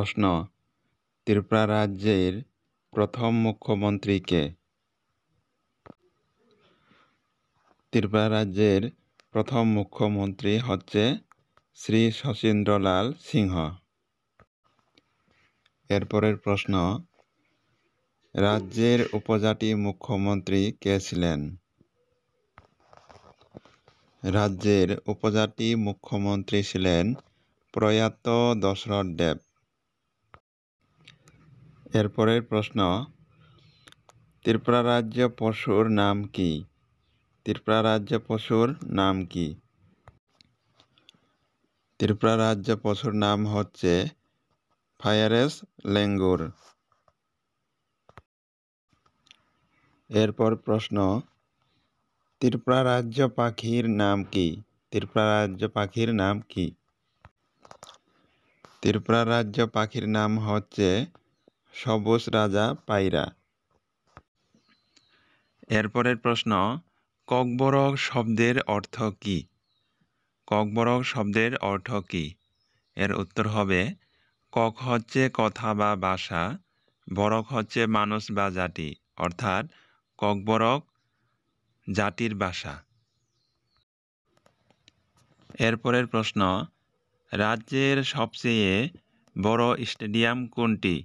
প্রশ্ন ত্রিপুরা রাজ্যের প্রথম মুখ্যমন্ত্রী কে ত্রিপুরা রাজ্যের প্রথম মুখ্যমন্ত্রী হচ্ছে শ্রী শচীন্দ্রলাল সিংহ এরপরের প্রশ্ন রাজ্যের উপজাতি মুখ্যমন্ত্রী কে ছিলেন রাজ্যের উপজাতি মুখ্যমন্ত্রী ছিলেন প্রয়াত দশরথ দেব এরপরের প্রশ্ন ত্রিপুরা রাজ্য পশুর নাম কি ত্রিপুরা রাজ্য পশুর নাম কি ত্রিপুরা রাজ্য পশুর নাম হচ্ছে ফায়ারেস লেঙ্গুর এরপর প্রশ্ন ত্রিপুরা রাজ্য পাখির নাম কি ত্রিপুরা রাজ্য পাখির নাম কি ত্রিপুরা রাজ্য পাখির নাম হচ্ছে সবুজ রাজা পাইরা এরপরের প্রশ্ন ককবরক শব্দের অর্থ কি ককবরক শব্দের অর্থ কি এর উত্তর হবে কক হচ্ছে কথা বা ভাষা বরক হচ্ছে মানুষ বা জাতি অর্থাৎ ককবরক জাতির ভাষা এরপরের প্রশ্ন রাজ্যের সবচেয়ে বড় স্টেডিয়াম কোনটি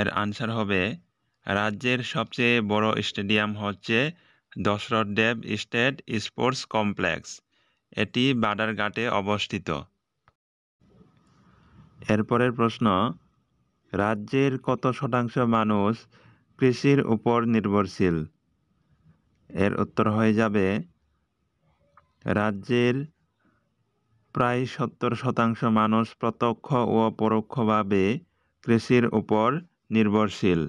এর আনসার হবে রাজ্যের সবচেয়ে বড় স্টেডিয়াম হচ্ছে Dasharath Deb state sports complex এটি বাডারঘাটে অবস্থিত এরপরের প্রশ্ন রাজ্যের কত শতাংশ মানুষ কৃষির উপর নির্ভরশীল এর উত্তর হয়ে যাবে রাজ্যের প্রায় সত্তর শতাংশ মানুষ প্রত্যক্ষ ও পরোক্ষভাবে কৃষির উপর নির্ভরশীল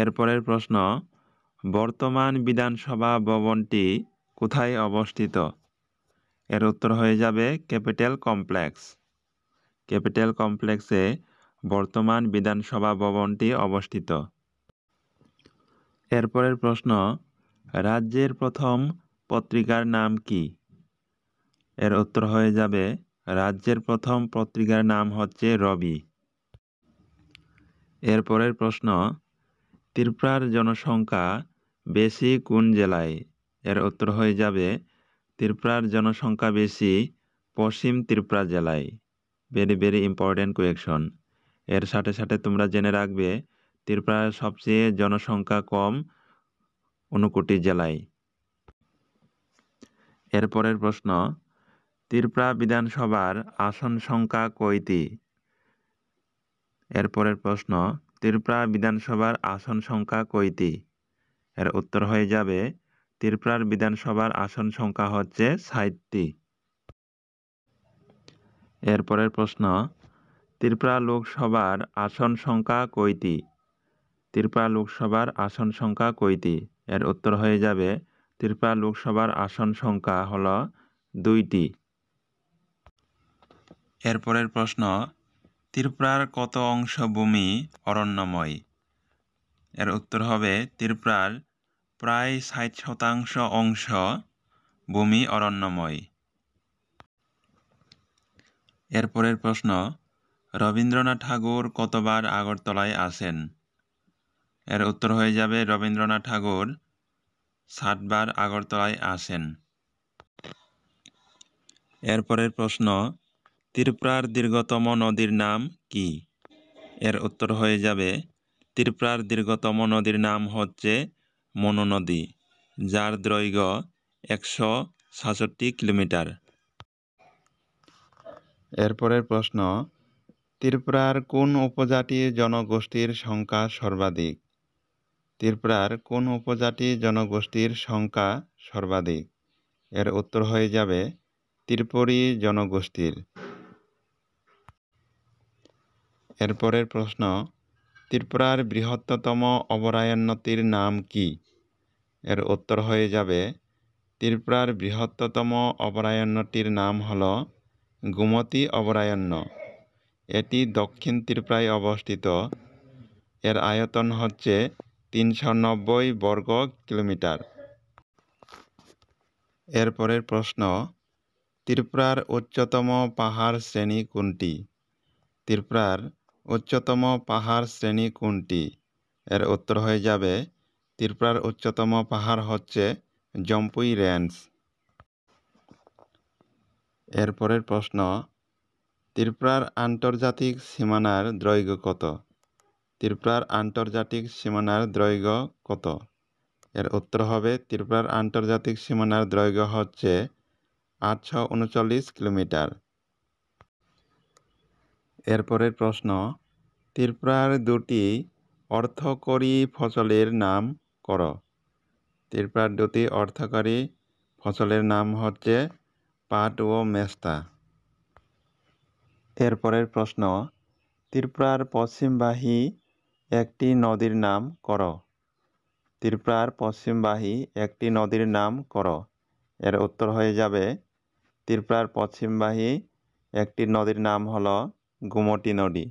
এরপরের প্রশ্ন বর্তমান বিধানসভা ভবনটি কোথায় অবস্থিত এর উত্তর হয়ে যাবে ক্যাপিটাল কমপ্লেক্স ক্যাপিটাল কমপ্লেক্সে বর্তমান বিধানসভা ভবনটি অবস্থিত এরপরের প্রশ্ন রাজ্যের প্রথম পত্রিকার নাম কি এর উত্তর হয়ে যাবে রাজ্যের প্রথম পত্রিকার নাম হচ্ছে রবি এরপরের প্রশ্ন ত্রিপুরার জনসংখ্যা বেশি কোন জেলায় এর উত্তর হয়ে যাবে ত্রিপুরার জনসংখ্যা বেশি পশ্চিম ত্রিপুরা জেলায় ভেরি ভেরি ইম্পর্টেন্ট কোয়েকশন এর সাথে সাথে তোমরা জেনে রাখবে ত্রিপুরার সবচেয়ে জনসংখ্যা কম অনুকোটি জেলায় এরপরের প্রশ্ন ত্রিপুরা বিধানসভার আসন সংখ্যা কয়টি এরপরের প্রশ্ন ত্রিপুরা বিধানসভার আসন সংখ্যা কয়টি এর উত্তর হয়ে যাবে ত্রিপুরার বিধানসভার আসন সংখ্যা হচ্ছে ষাটটি এরপরের প্রশ্ন ত্রিপুরা লোকসভার আসন সংখ্যা কয়টি ত্রিপুরা লোকসভার আসন সংখ্যা কয়টি এর উত্তর হয়ে যাবে ত্রিপুরা লোকসভার আসন সংখ্যা হল দুইটি এরপরের প্রশ্ন ত্রিপুরার কত অংশ ভূমি অরণ্যময় এর উত্তর হবে ত্রিপুরার প্রায় ষাট শতাংশ অংশ ভূমি অরণ্যময় এরপরের প্রশ্ন রবীন্দ্রনাথ ঠাকুর কতবার আগরতলায় আসেন এর উত্তর হয়ে যাবে রবীন্দ্রনাথ ঠাকুর ষাটবার আগরতলায় আসেন এরপরের প্রশ্ন ত্রিপুরার দীর্ঘতম নদীর নাম কি এর উত্তর হয়ে যাবে ত্রিপুরার দীর্ঘতম নদীর নাম হচ্ছে মনোনদী যার দৈর্ঘ্য একশো সাতষট্টি কিলোমিটার এরপরের প্রশ্ন ত্রিপুরার কোন উপজাতি জনগোষ্ঠীর সংখ্যা সর্বাধিক ত্রিপুরার কোন উপজাতি জনগোষ্ঠীর সংখ্যা সর্বাধিক এর উত্তর হয়ে যাবে ত্রিপুরী জনগোষ্ঠীর এরপরের প্রশ্ন ত্রিপুরার বৃহত্তম অবরায়ণ নদীর নাম কি এর উত্তর হয়ে যাবে ত্রিপুরার বৃহত্তম অবরায়ণ্যটির নাম হল গুমতি অবরায়ণ্য এটি দক্ষিণ ত্রিপুরায় অবস্থিত এর আয়তন হচ্ছে তিনশো নব্বই বর্গ কিলোমিটার এরপরের প্রশ্ন ত্রিপুরার উচ্চতম পাহাড় শ্রেণী কোনটি ত্রিপুরার উচ্চতম পাহাড় শ্রেণী কোনটি এর উত্তর হয়ে যাবে ত্রিপুরার উচ্চতম পাহাড় হচ্ছে জম্পুই রেঞ্জ এরপরের প্রশ্ন ত্রিপুরার আন্তর্জাতিক সীমানার দৈর্ঘ্য কত ত্রিপুরার আন্তর্জাতিক সীমানার দৈর্ঘ্য কত এর উত্তর হবে ত্রিপুরার আন্তর্জাতিক সীমানার দৈর্ঘ্য হচ্ছে আটশো উনচল্লিশ কিলোমিটার এরপরের প্রশ্ন ত্রিপুরার দুটি অর্থকরী ফসলের নাম কর ত্রিপুরার দুটি অর্থকরী ফসলের নাম হচ্ছে পাট ও মেস্তা এরপরের প্রশ্ন ত্রিপুরার পশ্চিমবাহী একটি নদীর নাম কর ত্রিপুরার পশ্চিমবাহী একটি নদীর নাম কর এর উত্তর হয়ে যাবে ত্রিপুরার পশ্চিমবাহী একটি নদীর নাম হলো গুমটি নদী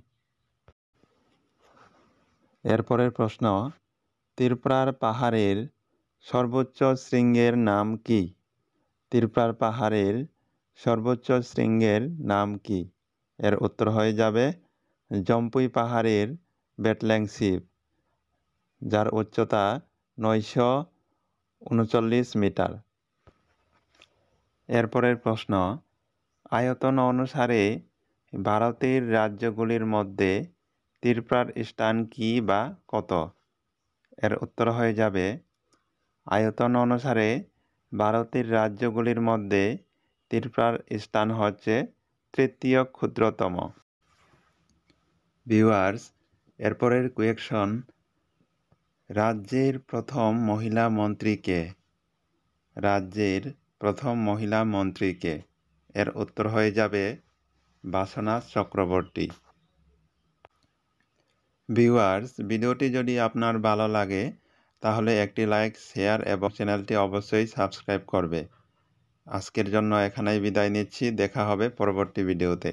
এরপরের প্রশ্ন ত্রিপুরার পাহাড়ের সর্বোচ্চ শৃঙ্গের নাম কি ত্রিপুরার পাহাড়ের সর্বোচ্চ শৃঙ্গের নাম কি এর উত্তর হয়ে যাবে জম্পুই পাহাড়ের বেটল্যাং শিপ যার উচ্চতা নয়শো উনচল্লিশ মিটার এরপরের প্রশ্ন আয়তন অনুসারে ভারতের রাজ্যগুলির মধ্যে ত্রিপুরার স্থান কী বা কত এর উত্তর হয়ে যাবে আয়তন অনুসারে ভারতের রাজ্যগুলির মধ্যে ত্রিপুরার স্থান হচ্ছে তৃতীয় ক্ষুদ্রতম ভিউয়ার্স এরপরের কুয়েকশন রাজ্যের প্রথম মহিলা মন্ত্রীকে রাজ্যের প্রথম মহিলা মন্ত্রীকে এর উত্তর হয়ে যাবে বাসনা চক্রবর্তী ভিউয়ার্স ভিডিওটি যদি আপনার ভালো লাগে তাহলে একটি লাইক শেয়ার এবং চ্যানেলটি অবশ্যই সাবস্ক্রাইব করবে আজকের জন্য এখানেই বিদায় নিচ্ছি দেখা হবে পরবর্তী ভিডিওতে